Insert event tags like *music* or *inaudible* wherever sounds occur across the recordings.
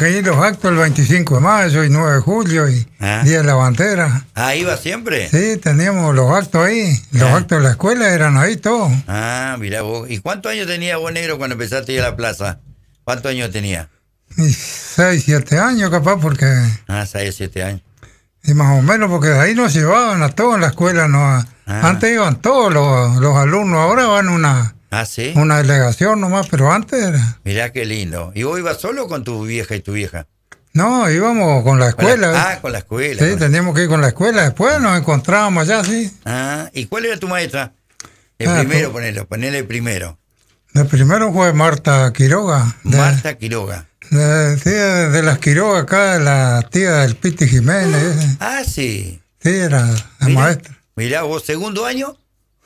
que ir los actos el 25 de mayo y 9 de julio y ah. Día de la Bandera. Ah, iba siempre. Sí, teníamos los actos ahí. Los ah. actos de la escuela eran ahí todos. Ah, mira vos. ¿Y cuántos años tenía vos, negro, cuando empezaste a ir a la plaza? ¿Cuántos años tenía? seis 6, 7 años, capaz, porque. Ah, 6, 7 años. Y más o menos, porque de ahí nos llevaban a todos en la escuela. No ah. Antes iban todos los, los alumnos, ahora van una Ah, sí. Una delegación nomás, pero antes era. Mirá qué lindo. ¿Y vos ibas solo con tu vieja y tu vieja? No, íbamos con la escuela. ah, con la escuela. Sí, teníamos que ir con la escuela. Después nos encontrábamos allá, sí. Ah, ¿y cuál era tu maestra? El ah, primero, ponele, ponelo, el primero. El primero fue Marta Quiroga. Marta Quiroga. De, de, las Quiroga acá, la tía del Piti Jiménez. Ah, sí. Sí, era la maestra. Mirá, vos, segundo año.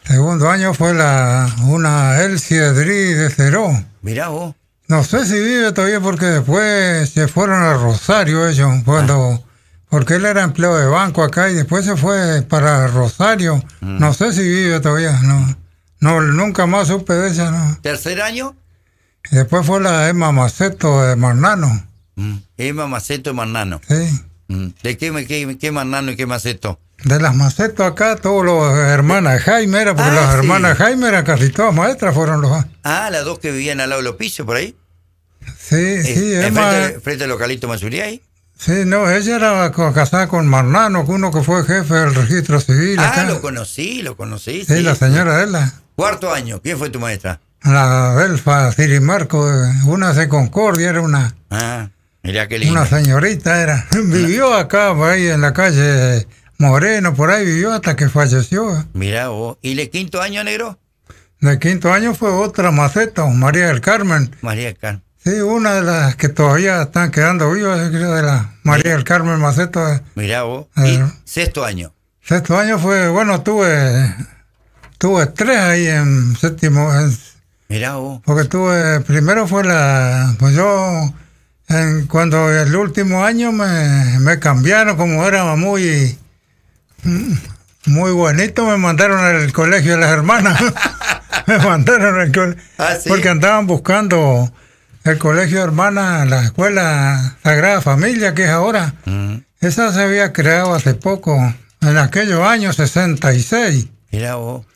Segundo año fue la, una Elsie Dri de Ceró. Mirá vos. No sé si vive todavía porque después se fueron a Rosario ellos, cuando, ah. porque él era empleado de banco acá y después se fue para Rosario. Mm. No sé si vive todavía, no. No, nunca más supe de ella, no. ¿Tercer año? después fue la Emma Maceto de Marnano. Mm. Emma Maceto de Marnano. Sí. Mm. ¿De qué, qué, qué Marnano y qué Maceto? De las macetas acá, todos los hermanas Jaime, era porque ah, las hermanas Jaime eran casi todas maestras, fueron los... Ah, las dos que vivían al lado de los pisos, por ahí. Sí, eh, sí, eh, frente, frente, al localito ahí. Sí, no, ella era casada con Marnano, uno que fue jefe del registro civil. Ah, lo conocí, lo conocí. Sí, la señora la Cuarto año, ¿quién fue tu maestra? La Belfa Marco, eh, una de Concordia, era una... Ah, mira qué linda. Una señorita era. *laughs* Vivió acá, por ahí en la calle Moreno, por ahí vivió hasta que falleció. ¿eh? Mira vos, ¿y de quinto año, negro? De quinto año fue otra maceta, María del Carmen. María del Carmen. Sí, una de las que todavía están quedando vivas creo, de la María del Carmen Maceta. Mira vos. ¿Y sexto año? Sexto año fue, bueno, tuve, tuve tres ahí en séptimo. En, Mirá vos. Porque tuve, primero fue la, pues yo, en, cuando el último año me, me cambiaron, como era muy muy bonito, me mandaron al colegio de las hermanas. *laughs* me mandaron al colegio. Ah, porque andaban buscando el colegio de hermanas, la escuela Sagrada Familia, que es ahora. Mm. Esa se había creado hace poco, en aquellos años 66. Mira vos.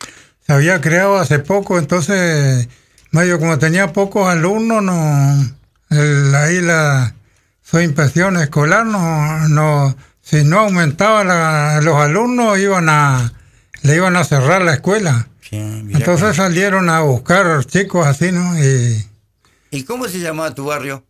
Se había creado hace poco, entonces, medio como tenía pocos alumnos, no, ahí la su impresión escolar no, no si no aumentaba los alumnos iban a le iban a cerrar la escuela. Entonces salieron a buscar chicos así, ¿no? Y, ¿Y cómo se llamaba tu barrio?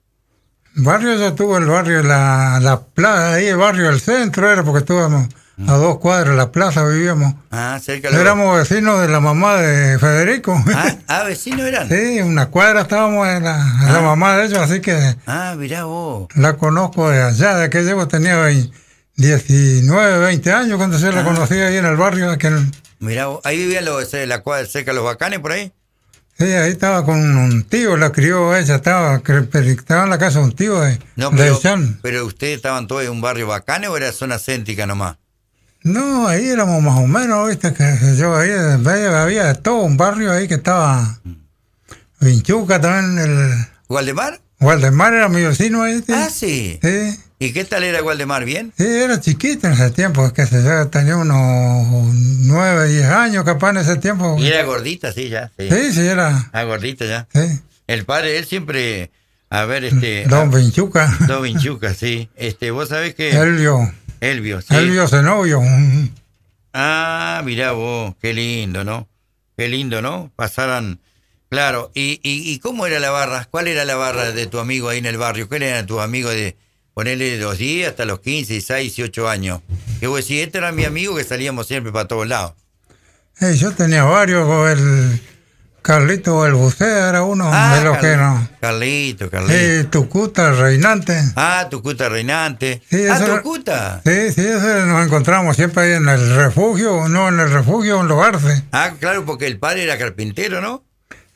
Barrio yo tuve el barrio la, la plaza, ahí el barrio del centro era porque estábamos a mm. dos cuadras de la plaza vivíamos. Ah, cerca de Éramos vecinos de la mamá de Federico. Ah, *laughs* ah, vecinos eran. Sí, una cuadra estábamos en la, ah. mamá de ellos, así que. Ah, vos. La conozco de allá, de que tiempo tenía 20, 19, 20 años cuando se la ah. conocía ahí en el barrio. Aquel... Mira, ahí vivía los, la cuadra seca los bacanes por ahí. Sí, ahí estaba con un tío, la crió ella, estaba, estaba en la casa de un tío de, pero, ustedes estaban todos en un barrio bacane o era zona céntrica nomás? No, ahí éramos más o menos, viste, que yo ahí había todo un barrio ahí que estaba Vinchuca también el. ¿Gualdemar? Gualdemar era mi vecino ahí. Ah, sí. Sí. ¿Y qué tal era Gualdemar, ¿Bien? Sí, era chiquita en ese tiempo, que tenía unos 9, 10 años capaz en ese tiempo. Y era gordita, sí, ya. Sí, sí, era. Ah, gordita ya. Sí. El padre, él siempre, a ver, este... Don Vinchuca. Don Vinchuca, sí. Este, vos sabés que... Elvio. Elvio, sí. Elvio novio. Ah, mirá vos, qué lindo, ¿no? Qué lindo, ¿no? Pasaran... Claro, ¿Y, y, cómo era la barra? ¿Cuál era la barra de tu amigo ahí en el barrio? ¿Cuál era tu amigo de ponerle dos días hasta los 15, 16, 18 años. Que vos si este era mi amigo que salíamos siempre para todos lados. Eh, yo tenía varios, el Carlito el Bucé era uno de ah, los que no. Carlito, Carlito. Y Tucuta Reinante. Ah, Tucuta Reinante. ah, Tucuta. Sí, sí, eso nos encontramos siempre ahí en el refugio, no en el refugio, en lugar Ah, claro, porque el padre era carpintero, ¿no?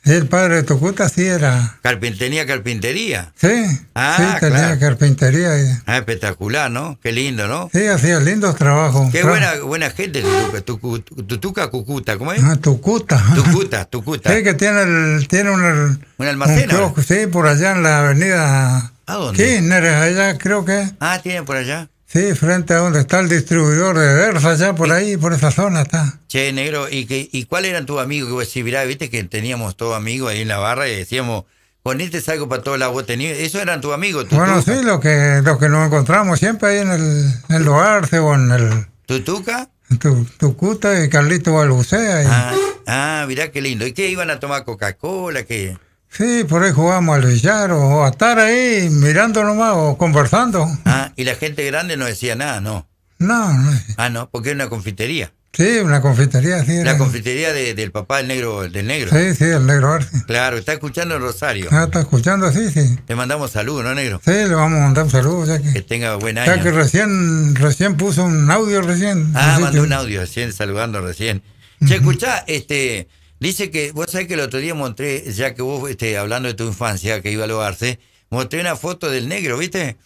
El padre de Tucuta sí era. Carpintería, carpintería. Sí. Ah, sí, tenía carpintería. Ah, espectacular, ¿no? Qué lindo, ¿no? Sí, hacía lindos trabajos. Qué buena, buena gente, Tutuca, Tutuca, Cucuta, ¿cómo es? Ah, Tucuta. Tucuta, Tucuta. Sí, que tiene, el, tiene un, un almacén. sí, por allá en la avenida. ¿A dónde? Sí, allá creo que. Ah, tiene por allá. Sí, frente a donde está el distribuidor de Versa, allá por ahí, por esa zona está. Che, negro, ¿y, que y cuál eran tus amigos? Que mirá, viste que teníamos todos amigos ahí en la barra y decíamos, con este para todos los vos tenías, eso eran tus amigos. Bueno, sí, los que, los que nos encontramos siempre ahí en el, en o en el... ¿Tutuca? Tu, Tucuta y Carlito Balbucea. Ah, ah, mirá qué lindo. ¿Y qué iban a tomar Coca-Cola? ¿Qué? Sí, por ahí jugábamos al billar o a estar ahí mirando nomás o conversando. Ah, y la gente grande no decía nada, ¿no? No, no. Ah, no, porque era una confitería. Sí, una confitería, sí. La confitería del papá del negro, del negro. Sí, sí, el negro Claro, está escuchando el Rosario. Ah, está escuchando, sí, sí. Te mandamos saludos, ¿no, negro? Sí, le vamos a mandar un saludo. Ya que, que tenga buen año. Ya que recién, recién puso un audio recién. Ah, mandó un audio recién, saludando recién. ¿Se Che, escuchá, este, Dice que, vos sabés que el otro día mostré, ya que vos este, hablando de tu infancia, que iba a Loarse, mostré una foto del negro, ¿viste?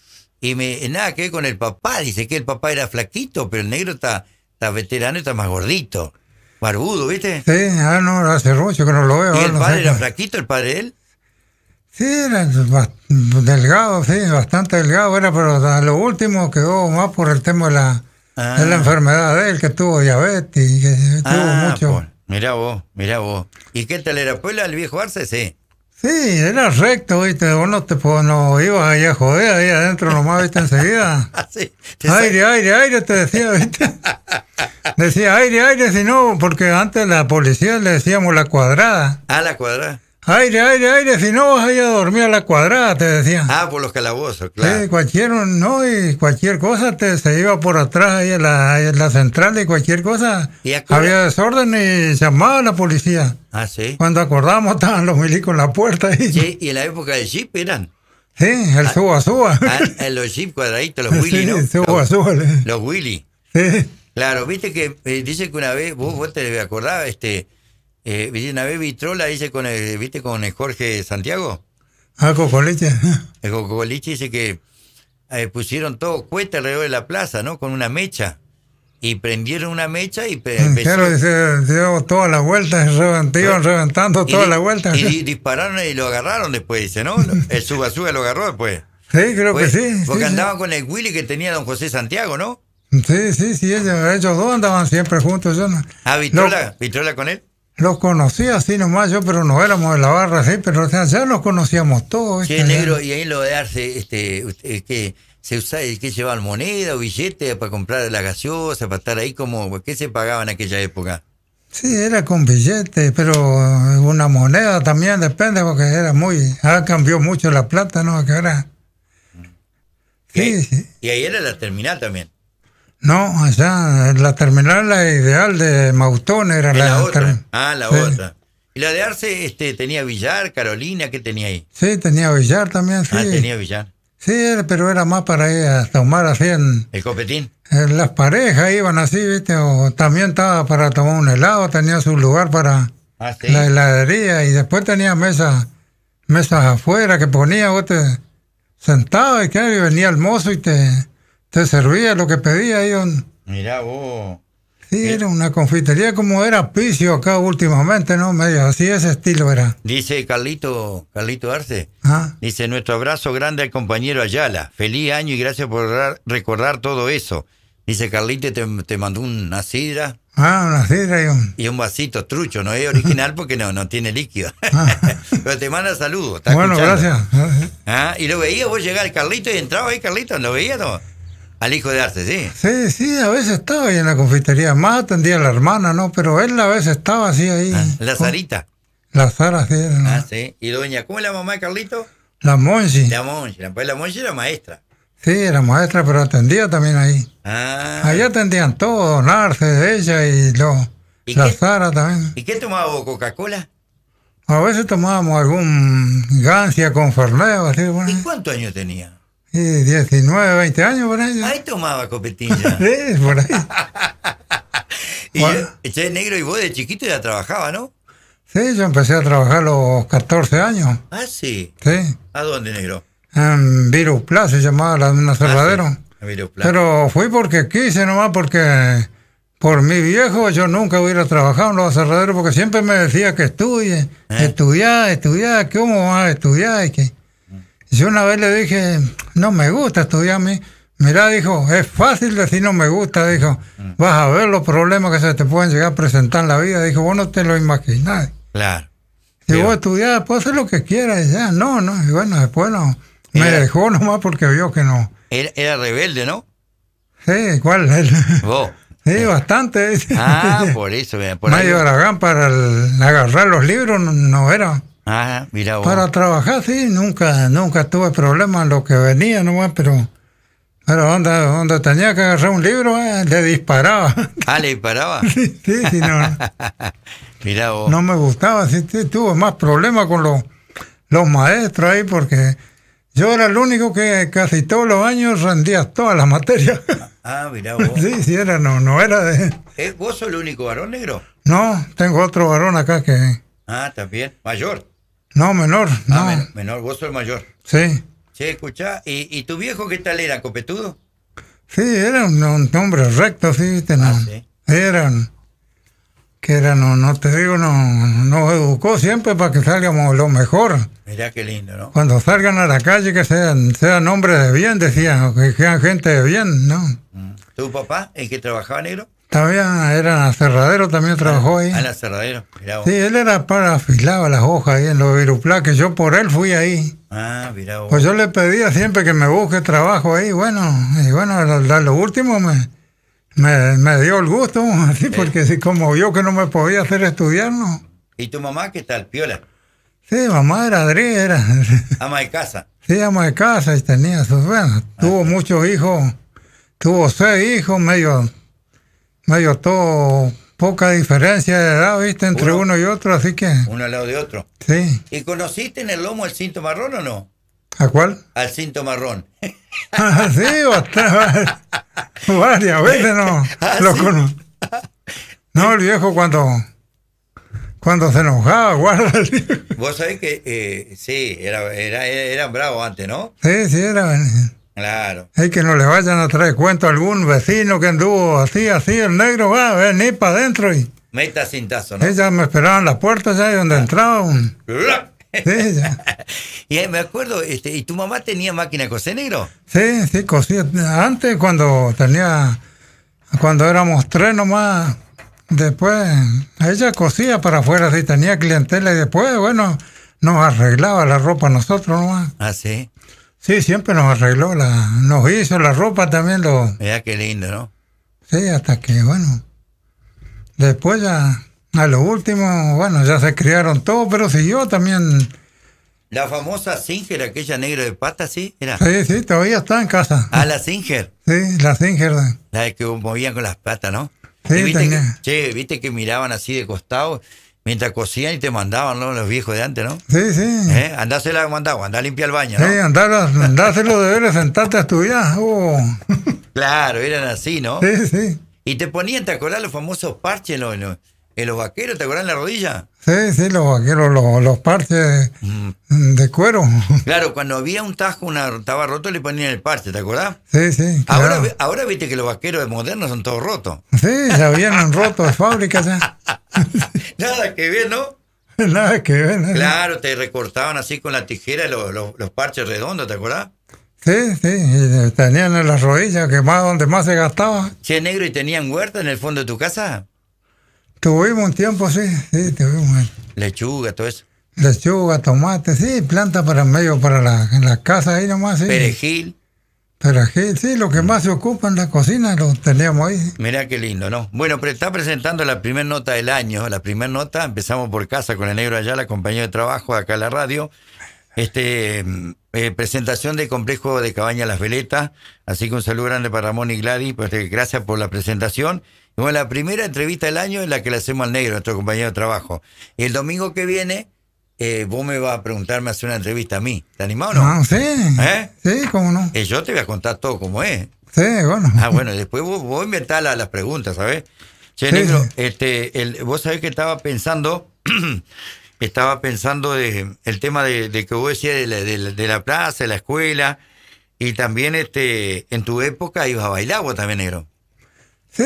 Y me, nada que con el papá, dice que el papá era flaquito, pero el negro está, veterano y está más gordito, barbudo, ¿viste? Sí, ah, no, hace mucho que no lo veo. ¿Y el padre era flaquito, el padre de él? Sí, era delgado, sí, bastante delgado era, pero a lo último quedó más por el tema de la, la ah. enfermedad de él, que tuvo diabetes, que tuvo ah, mucho. Mirá vos, mirá vos. ¿Y qué tal era? ¿Puebla el viejo Arce? Sí. Sí, era recto, viste, vos no te pues, no ibas allá a joder, ahí adentro nomás, viste, enseguida. *laughs* Ah, sí, aire, aire, aire, te decía, viste. *laughs* Decía aire, aire, si no, porque antes la policía le decíamos la cuadrada. Ah, la cuadrada. Aire, aire, aire, si no vas a ir a dormir a la cuadrada, te decían. Ah, por los calabozos, claro. Sí, cualquier, no, y cualquier cosa te, se iba por atrás ahí en la, la central y cualquier cosa. había desorden y llamaba a la policía. Ah, sí. Cuando acordábamos, estaban los milicos en la puerta. Ahí. Sí, y en la época de jeep eran. Sí, el ah, suba suba. Ah, los jeep cuadraditos, los Willy, *laughs* Suba, suba. Los Willy. Sí. Claro, viste que eh, dice que una vez, vos, vos te acordabas, este eh, Vitrola dice con el, ¿viste con Jorge Santiago? Ah, Cocoliche. *laughs* El Cocoliche dice que eh, pusieron todo cuesta alrededor de la plaza, ¿no? Con una mecha. Y prendieron una mecha y Entero, Claro, dice, llevamos todas las vueltas, reventaron, reventando todas las vueltas. Y *laughs* dispararon y lo agarraron después, dice, ¿no? *laughs* El suba lo agarró después. Sí, creo que pues, sí. Porque andaban con el Willy que tenía don José Santiago, ¿no? Sí, sí, sí, ellos, dos andaban siempre juntos. Yo no. Ah, Vitrola, Vitrola con él. Los conocí así nomás yo, pero no éramos de la barra, sí, pero ya los conocíamos todos. Sí, negro, y ahí lo de darse, este, eh, que se usaba, y eh, que llevaban moneda o billetes para comprar la gaseosa, para estar ahí como, ¿qué se pagaba en aquella época? Sí, era con billete, pero eh, una moneda también depende, porque era muy, ha cambió mucho la plata, ¿no? Que era? Y ahí era la terminal también. No, allá, la terminal la ideal de Mautón era la, otra. Ah, la otra. ¿Y la de Arce este, tenía Villar, Carolina? ¿Qué tenía ahí? Sí, tenía Villar también, ah, sí. Ah, tenía Villar. Sí, pero era más para ir a tomar así en... ¿El copetín? las parejas iban así, ¿viste? O también estaba para tomar un helado, tenía su lugar para ah, la heladería y después tenía mesas mesas afuera que ponía, vos te sentabas y, que y venía el mozo y te te servía lo que pedía, Ion. Mira vos. Sí, eh, era una confitería como era Picio acá últimamente, ¿no? Medio así ese estilo era. Dice Carlito, Carlito Arce. Ah. Dice, nuestro abrazo grande al compañero Ayala. Feliz año y gracias por recordar todo eso. Dice Carlito, te, mandó una sidra. Ah, una sidra y un... Y un vasito trucho, no es original porque no, no tiene líquido. *laughs* Ah. *laughs* Pero te manda saludos. Bueno, gracias. ¿Ah? Y lo veía vos llegar, Carlito, y entraba ahí, Carlito, ¿lo veía no? Al hijo de Arce, sí. Sí, sí, a veces estaba ahí en la confitería. Más atendía a la hermana, ¿no? Pero él a veces estaba así ahí. Ah, la zarita? La Sara, sí. Ah, sí. ¿Y doña, cómo es la mamá de Carlito? La Monchi. La Monchi. Pues la Monchi era maestra. Sí, era maestra, pero atendía también ahí. Ah. Ahí atendían todo, Narce, ella y lo, la zara también. ¿Y qué tomaba Coca-Cola? A veces tomábamos algún gancia con Fernet. Así, bueno. ¿Y cuántos años tenía? 19, 20 años por ahí. Ahí tomaba copetilla. *laughs* Sí, por ahí. *laughs* y yo, es negro y vos de chiquito ya trabajaba, ¿no? Sí, yo empecé a trabajar a los 14 años. Ah, sí. Sí. ¿A dónde, negro? En Virus se llamaba la ah, de un Pero fui porque quise nomás, porque por mi viejo yo nunca hubiera trabajado en los aserraderos, porque siempre me decía que estudie, estudia, eh. estudiar, estudiar, ¿cómo vas a estudiar? Y que yo una vez le dije, no me gusta estudiar a mí. Mirá, dijo, es fácil decir no me gusta, dijo. Mm. Vas a ver los problemas que se te pueden llegar a presentar en la vida. Dijo, vos no te lo imaginás. Claro. y vos estudiar, puedo hacer lo que quieras. Y ya, no, no. Y bueno, después no. me dejó nomás porque vio que no. Era, rebelde, ¿no? Sí, ¿cuál? Vos. Sí, bastante. Ah, por eso. Por *laughs* Aragán para agarrar los libros no era. Ah, mira Para trabajar, sí, nunca, nunca tuve problemas en lo que venía nomás, pero, pero donde, tenía que agarrar un libro, eh, le disparaba. Ah, le disparaba. *laughs* sí, sí, no. *laughs* mira vos. No me gustaba, sí, sí, tuve más problemas con los, los maestros ahí porque yo era el único que casi todos los años rendía todas las materias. Ah, mira vos. *laughs* Sí, sí, era, no, no era de... Eh, ¿Vos sos el único varón negro? No, tengo otro varón acá que... Ah, también, mayor. No, menor. Ah, no. menor, vos sos mayor. Sí. Sí, escuchá. ¿Y, tu viejo qué tal era? ¿Copetudo? Sí, era un, hombre recto, ah, sí, viste. No. Eran. Que eran, no, no te digo, no, nos educó siempre para que salgamos lo mejor. Mirá qué lindo, ¿no? Cuando salgan a la calle que sean, sean hombres de bien, decían, que sean gente de bien, ¿no? Mm. ¿Tu papá, el que trabajaba negro? También, era ah, cerradero también trabajó ahí. Ah, en aserradero, Sí, él era para afilar las hojas ahí en los que Yo por él fui ahí. Ah, mirá Pues yo le pedía siempre que me busque trabajo ahí. Bueno, y bueno, a lo último me, me, dio el gusto, así, porque sí, como vio que no me podía hacer estudiar, ¿no? ¿Y tu mamá qué tal, Piola? Sí, mamá era Adri, era. *laughs* Ama de casa. Sí, ama de casa y tenía sus. Bueno, ah, tuvo muchos hijos, tuvo seis hijos, medio medio todo, poca diferencia de edad, viste, entre uno, y otro, así que. Uno al lado de otro. Sí. ¿Y conociste en el lomo el cinto marrón o no? ¿A cuál? Al cinto marrón. *laughs* Ah, sí, bastante. *laughs* varias veces no ah, lo No, el viejo cuando cuando se enojaba, guarda Vos sabés que eh, sí, era, era, eran bravos antes, ¿no? Sí, sí, era. Claro. Y que no le vayan a traer cuento a algún vecino que anduvo así, así, el negro va a venir para adentro y. Meta cintazo, ¿no? Ellas me esperaban las puertas *laughs* ahí donde entraba un... y me acuerdo, este, ¿y tu mamá tenía máquina de coser negro? Sí, sí, cosía. Antes cuando tenía, cuando éramos tres nomás, después ella cosía para afuera, sí, tenía clientela y después, bueno, nos arreglaba la ropa nosotros nomás. Ah, sí. Sí, siempre nos arregló, nos hizo la ropa también. Lo, Mira qué lindo, ¿no? Sí, hasta que, bueno, después ya, a lo último, bueno, ya se criaron todos, pero siguió también. La famosa Singer, aquella negra de patas, ¿sí? Sí, sí, todavía está en casa. Ah, la Singer. Sí, la Singer. La que movían con las patas, ¿no? Sí, ¿Viste viste que miraban así de costado Mientras cocían y te mandaban los viejos de antes, ¿no? Sí, sí. ¿Eh? Andásela la mandaba, andá a limpiar el baño, ¿no? Sí, andás andá de los deberes, sentarte a estudiar. Oh. Claro, eran así, ¿no? Sí, sí. Y te ponían, ¿te acordás los famosos parches? ¿no? En los vaqueros, ¿te acordás en la rodilla? Sí, sí, los vaqueros, los, parches de cuero. *laughs* Claro, cuando había un tajo, una, estaba roto, le ponían el parche, ¿te acordás? Sí, sí. Ahora, viste que los vaqueros modernos son todos rotos. Sí, ya vienen *laughs* rotos de fábrica *laughs* Nada que ver, ¿no? Nada que ver. ¿no? Claro, te recortaban así con la tijera los, los, parches redondos, ¿te acordás? Sí, sí, tenían en las rodillas, que más donde más se gastaba. ¿Qué negro, ¿y tenían huerta en el fondo de tu casa? Tuvimos un tiempo, sí, sí, tuvimos. Lechuga, todo eso. Lechuga, tomate, sí, planta para medio, para la, en casa ahí nomás. Sí. Perejil. Perejil, sí, lo que más se ocupa en la cocina lo teníamos ahí. Mirá qué lindo, ¿no? Bueno, pero está presentando la primera nota del año. La primera nota, empezamos por casa con el negro allá, la compañía de trabajo acá en la radio. Este, mm, eh, presentación del complejo de Cabaña Las Veletas. Así que un saludo grande para Ramón y Gladys. Pues, eh, gracias por la presentación. Bueno, la primera entrevista del año es la que le hacemos al negro, nuestro compañero de trabajo. el domingo que viene, eh, vos me vas a preguntarme a hacer una entrevista a mí. ¿Te animás o no? No, ah, sí. ¿Eh? Sí, cómo no. Eh, yo te voy a contar todo como es. Sí, bueno. Ah, bueno, después vos, vos inventás las preguntas, ¿sabes? Che, negro, Este, vos sabés que estaba pensando, *clears throat* estaba pensando de, el tema de, que vos decías de la, la plaza, de la escuela, y también este, en tu época ibas a bailar vos también, negro. Sí,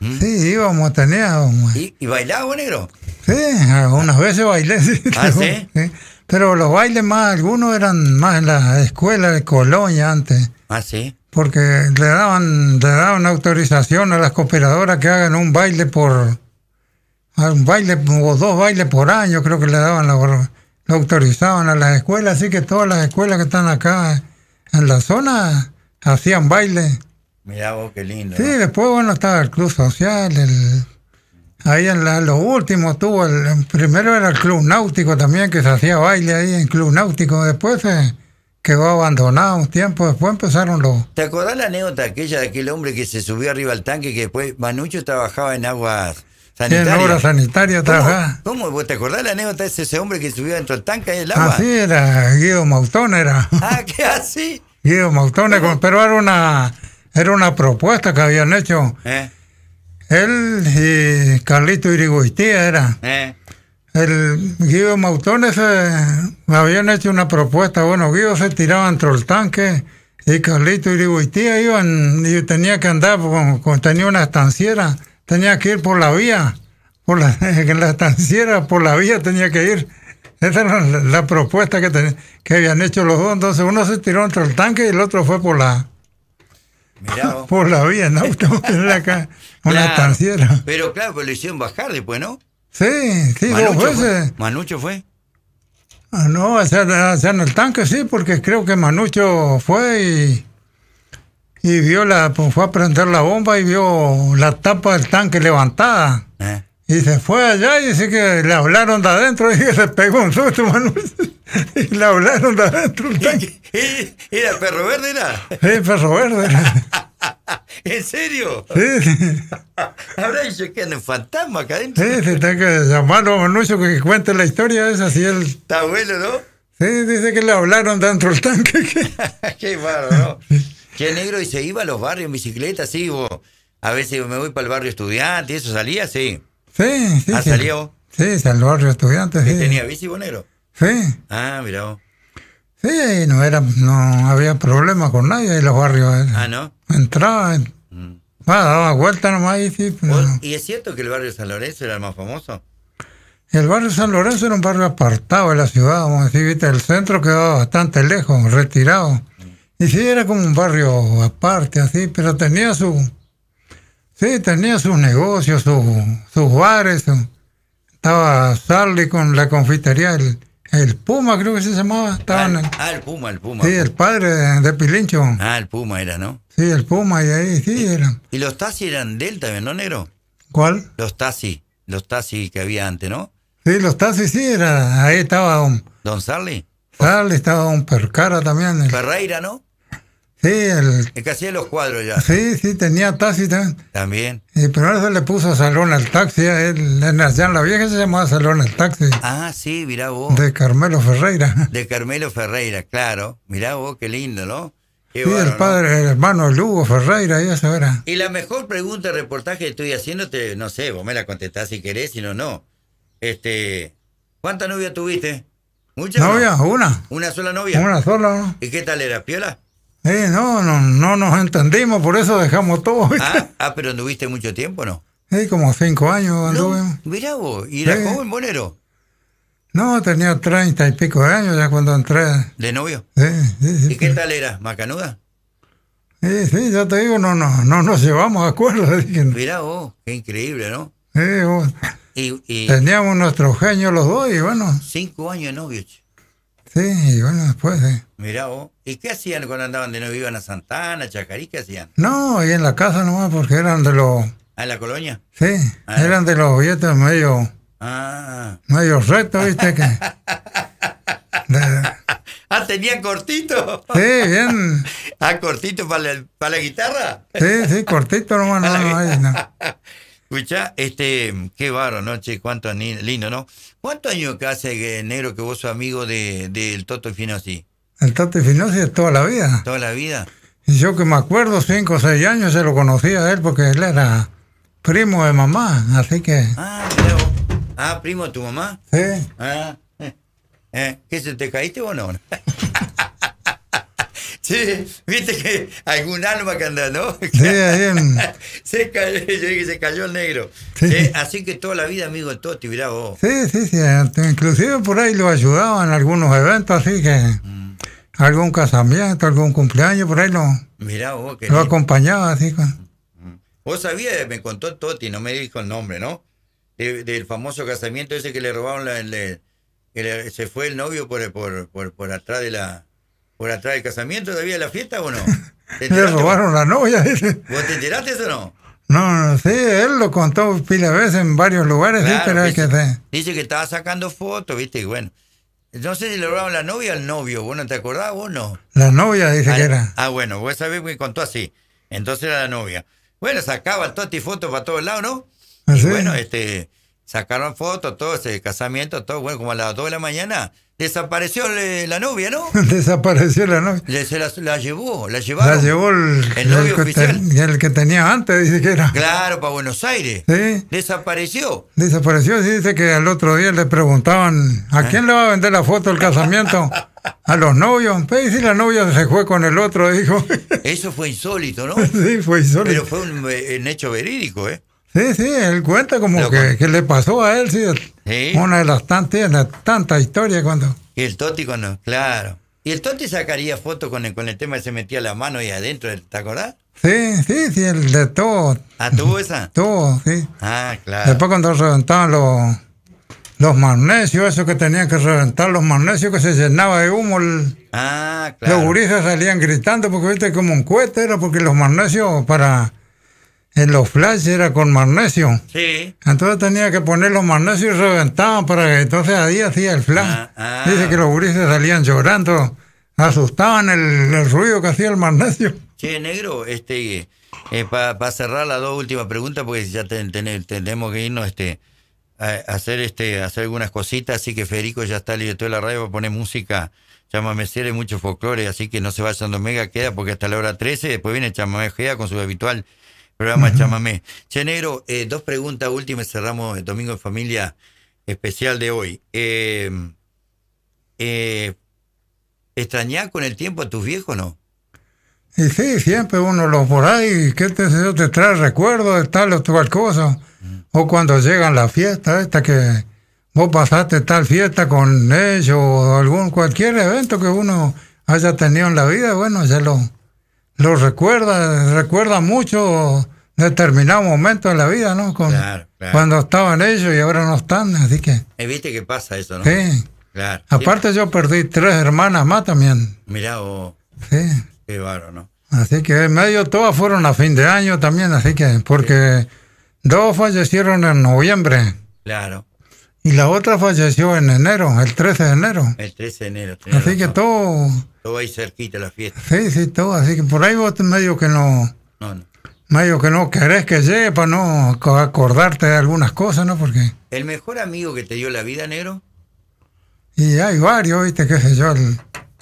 Sí, íbamos a tener. ¿Y, ¿Y bailaba, negro? Sí, algunas veces bailé. *laughs* Sí, ¿Ah, sí? Pero los bailes más, algunos eran más en la escuela de Colonia antes. Ah, sí. Porque le daban, le daban autorización a las cooperadoras que hagan un baile por. Ah, un baile o dos bailes por año, creo que le daban la, lo autorizaban a las escuelas. Así que todas las escuelas que están acá en la zona hacían baile. Mirá vos, qué lindo. Sí, después, bueno, estaba el Club Social, Ahí en la, lo último tuvo, el, primero era el Club Náutico también, que se hacía baile ahí en Club Náutico, después se quedó abandonado un tiempo, después empezaron los... ¿Te acordás la anécdota aquella de aquel hombre que se subió arriba al tanque y que después Manucho trabajaba en aguas sanitarias? En aguas sanitarias trabajaba. ¿Cómo? te acordás la anécdota de ese hombre que subió dentro del tanque en el agua? Así ah, era, Guido Mautón era. Ah, ¿qué así? *laughs* Guido Mautón, pero era una era una propuesta que habían hecho. Eh. Él y Carlito Irigoytía, era. Eh. El Guido Mautones habían hecho una propuesta. Bueno, Guido se tiraba entre el tanque y Carlito Irigoytía iban, y tenía que andar, con, tenía una estanciera, tenía que ir por la vía, por la, *laughs* en la estanciera, por la vía tenía que ir. Esa era la, propuesta que, que habían hecho los dos. Entonces uno se tiró entre el tanque y el otro fue por la, por la vía en auto, tener acá *laughs* una claro, Pero claro, pues lo hicieron bajar después, ¿no? Sí, sí, Manucho dos veces. ¿Manucho fue? Ah, no, hacia, hacia en el tanque sí, porque creo que Manucho fue y y vio la, pues fue a prender la bomba y vio la tapa del tanque levantada. ¿Eh? Y se fue allá y dice que le hablaron de adentro *laughs* y que se pegó un susto, mano. Y le hablaron de adentro. *laughs* ¿Y, y, ¿Era perro verde, era? Sí, perro verde. *laughs* ¿En serio? Sí. Ahora que es un fantasma acá adentro. Sí, se tiene que llamarlo a Manucho que cuente la historia esa, si él... Está bueno, ¿no? Sí, dice que le hablaron dentro del tanque. Qué malo, ¿no? Qué negro, y se iba a los barrios en bicicleta, sí, vos. A veces me voy para el barrio estudiante, Y eso salía, sí. Sí, sí. ¿Ah, salió? Sí, salió al estudiante. ¿Y tenía bici bonero? Sí. Ah, mira Sí, no era, no había problema con nadie en los barrios. Eh. Ah, ¿no? Entraba, mm. daba vuelta nomás y sí. Pues, ¿Y es cierto que el barrio San Lorenzo era el más famoso? El barrio San Lorenzo era un barrio apartado de la ciudad, vamos a decir, el centro quedaba bastante lejos, retirado. Mm. Y sí, era como un barrio aparte, así, pero tenía su, Sí, tenía sus negocios, sus, sus bares. estaba Sarli con la confitería, el, Puma creo que se llamaba. Ah, ah, el, Puma, el Puma. Sí, el padre de, Pilincho. Ah, el Puma era, ¿no? Sí, el Puma y ahí, sí, ¿Y, eran. ¿Y los taxis eran Delta, también, no, negro? ¿Cuál? Los taxis, los taxis que había antes, ¿no? Sí, los taxis sí, era, ahí estaba don... ¿Don Sarli? Sarli estaba un Percara también. El, Ferreira, ¿no? Sí, el, el que hacía los cuadros ya. Sí, sí, tenía tácita. también. Y por se le puso salón al taxi. Él, en la, Vieja se llamaba salón al taxi. Ah, sí, mirá vos. De Carmelo Ferreira. *laughs* De Carmelo Ferreira, claro. Mirá vos, qué lindo, ¿no? sí, el padre, el hermano Lugo Ferreira, ya sabrá. Y la mejor pregunta de reportaje que estoy haciéndote, no sé, vos me la contestás si querés, si no, no. Este, ¿Cuántas novias tuviste? ¿Muchas? ¿Novia? Una. ¿Una sola novia? Una sola. ¿no? ¿Y qué tal era? ¿Piola? Eh, no, no, no nos entendimos, por eso dejamos todo. Ah, ah pero anduviste mucho tiempo, ¿no? Sí, como cinco años anduve. Mira vos, ¿y era joven bolero? No, tenía treinta y pico de años ya cuando entré. ¿De novio? Sí, ¿Y qué tal era? ¿Macanuda? Sí, sí, ya te digo, no, no, no nos llevamos a acuerdo. Mira vos, qué increíble, ¿no? Sí, Y, Teníamos nuestro genio los dos y bueno. Cinco años de novio, Sí, y bueno, después, sí. Mirá vos. ¿Y qué hacían cuando andaban de nuevo? ¿Iban a Santana, Chacarí? ¿Qué hacían? No, ahí en la casa nomás, porque eran de los... ¿Ah, en la colonia? Sí, ah. eran de los billetes medio... Ah. Medio retos viste que... *laughs* Ah, tenían cortito. Sí, bien. *laughs* Ah, cortito para la, para la guitarra. Sí, sí, cortito nomás, *laughs* no, no, no. Escucha, este, qué barro, ¿no? cuánto lindo, ¿no? ¿Cuántos años que hace, negro, que vos sos amigo del de, de Toto Finosi? El Toto Finosi es toda la vida. ¿Toda la vida? yo que me acuerdo, cinco o seis años se lo conocía a él porque él era primo de mamá, así que... Ah, ah primo de tu mamá. Sí. Ah, eh, eh, se te caíste o no? *laughs* Sí, viste que algún alma que anda, ¿no? Sí, *laughs* se cayó, yo dije, se cayó el negro. Sí. Eh, así que toda la vida, amigo Toti, mirá vos. Sí, sí, sí. Eh, inclusive por ahí lo ayudaban en algunos eventos, así que mm. algún casamiento, algún cumpleaños, por ahí lo, mirá vos, que lo acompañaba, así que... Mm. Vos sabías, me contó Toti, no me dijo el nombre, ¿no? del famoso casamiento ese que le robaron, la, se fue el novio por, por, por atrás de la por atrás del casamiento todavía la fiesta o no? *laughs* ¿Le robaron la novia? *laughs* ¿Vos te enteraste eso o no? No, no, sí, él lo contó pila veces en varios lugares, sí, pero dice, que Dice que estaba sacando fotos, viste, y bueno. No sé si le robaron la novia o el novio, bueno te acordás o no? La novia dice que ah, era. Ah, bueno, vos sabés que contó así. Entonces era la novia. Bueno, sacaba todas y fotos para todos lados, ¿no? Ah, ¿Sí? Y bueno, este, sacaron fotos, todo ese casamiento, todo, bueno, como a las 2 de la mañana eh, *laughs* Desapareció la novia, ¿no? Desapareció la novia. la, llevó, la llevaron. La llevó el, novio oficial. Que el tenía antes, dice que era. Claro, para Buenos Aires. Desapareció. Desapareció, sí, dice que al otro día le preguntaban, ¿a ah. quién le va a vender la foto del casamiento? *laughs* a los novios. Pues, y la novia se fue con el otro, dijo. Eso fue insólito, ¿no? *laughs* sí, fue insólito. Pero fue un eh, hecho verídico, ¿eh? Sí, sí, él cuenta como que, le pasó a él, sí, ¿Sí? Una de las tantas, tanta historia cuando. Y el Toti cuando, claro. Y el Toti sacaría fotos con el, con el tema que se metía la mano ahí adentro, ¿te acordás? Sí, sí, sí, el de todo. ¿A ah, tuvo esa? *laughs* Todo, sí. Ah, claro. Después cuando reventaban los, los magnesios, eso que tenían que reventar, los magnesios que se llenaba de humo. ah, claro. Los gurises salían gritando porque viste como un cohete era porque los magnesios para en los flash era con magnesio. Sí. Entonces tenía que poner los magnesios y reventaban para que entonces ahí hacía el flash. Ah, ah. Dice que los gurises salían llorando, asustaban el, ruido que hacía el magnesio. Che, negro, este, eh, para cerrar las dos últimas preguntas, porque ya tenemos que irnos este, a, hacer, este, hacer algunas cositas, así que Federico ya está libre de toda la radio, para poner música. Llámame y muchos folclores, así que no se vayan donde mega queda porque hasta la hora 13, después viene Chamamé Gea con su habitual programa uh Chamamé. eh, dos preguntas últimas, cerramos el Domingo en Familia especial de hoy. Em, eh, ¿Extrañás con el tiempo a tus viejos o no? sí, siempre uno los por ahí, que te, te trae recuerdos de tal o tal cosa. O cuando llegan las fiestas, esta que vos pasaste tal fiesta con ellos o algún cualquier evento que uno haya tenido en la vida, bueno, ya lo, lo recuerda, recuerda mucho determinado momento de la vida, ¿no? claro, claro. Cuando estaban ellos y ahora no están, así que... Eh, viste que pasa eso, ¿no? Sí. Claro. Aparte yo perdí tres hermanas más también. Mirá vos. Sí. Qué baro, ¿no? Así que medio todas fueron a fin de año también, así que... Porque dos fallecieron en noviembre. Claro. Y la otra falleció en enero, el 13 de enero. El 13 de enero. Así que todo todo ahí cerquita la fiesta. Sí, sí, todo. Así que por ahí vos medio que no. No, no. Medio que no querés que llegue para no acordarte de algunas cosas, ¿no? Porque. El mejor amigo que te dio la vida, Nero Y hay varios, ¿viste? ¿Qué sé yo?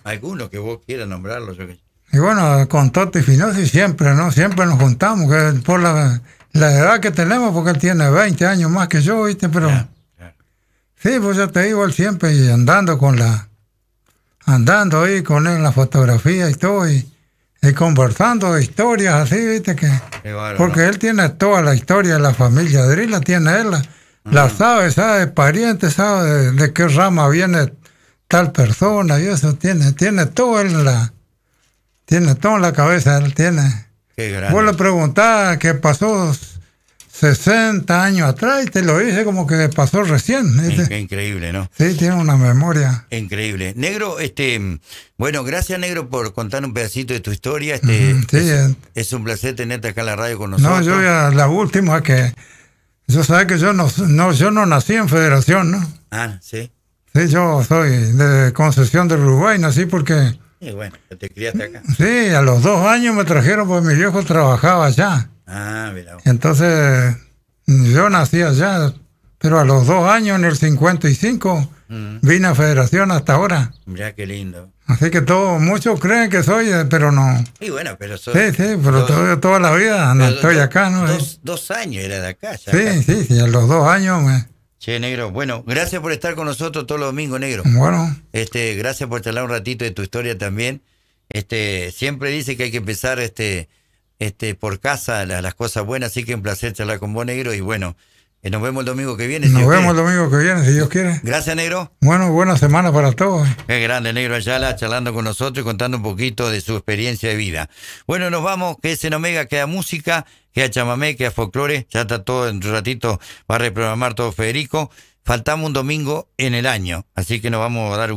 Algunos que vos quieras nombrarlos. Yo Y bueno, con Toto y siempre, ¿no? Siempre nos juntamos, que por la, edad que tenemos, porque él tiene 20 años más que yo, ¿viste? Pero. Sí, pues yo te digo, él siempre y andando con la andando ahí con él en la fotografía y todo, y, conversando de historias así, viste que... porque él tiene toda la historia de la familia de la tiene él, la, sabe, sabe de parientes, sabe de, qué rama viene tal persona y eso, tiene, tiene todo en la... Tiene todo en la cabeza, él tiene... Qué grande. Vos le preguntás qué pasó 60 años atrás y te lo dije como que pasó recién. Increíble, ¿no? Sí, tiene una memoria. Increíble. Negro, este, bueno, gracias Negro por contar un pedacito de tu historia. Este, sí, eh. es, un placer tenerte acá en la radio con nosotros. No, yo ya, la última que yo sabes que yo no, no, yo no nací en Federación, ¿no? Ah, sí. Sí, yo soy de Concepción de Uruguay, nací porque. Y bueno, te criaste acá. Sí, a los dos años me trajeron porque mi viejo trabajaba allá. Ah, mira. Entonces, yo nací allá, pero a los dos años, en el 55, vine a Federación hasta ahora. Mira qué lindo. Así que todos, muchos creen que soy, eh, pero no. Y bueno, pero soy. Sí, sí, pero toda la vida estoy acá, ¿no? Dos, años era de acá, Sí, sí, a los dos años me. Eh. Che, negro, bueno, gracias por estar con nosotros todos los domingos, negro. Bueno. Este, gracias por charlar un ratito de tu historia también. Este, siempre dice que hay que empezar este, este, por casa las cosas buenas. Así que un placer charlar con vos, negro. Y bueno, eh, nos vemos el domingo que viene. nos vemos el domingo que viene, si Dios quiere. Gracias, negro. Bueno, buena semana para todos. Es grande, negro Ayala, charlando con nosotros y contando un poquito de su experiencia de vida. Bueno, nos vamos, que es en Omega, queda música, queda chamamé, queda folclore. Ya está todo, en un ratito va a reprogramar todo Federico. Faltamos un domingo en el año, así que nos vamos a dar gusto.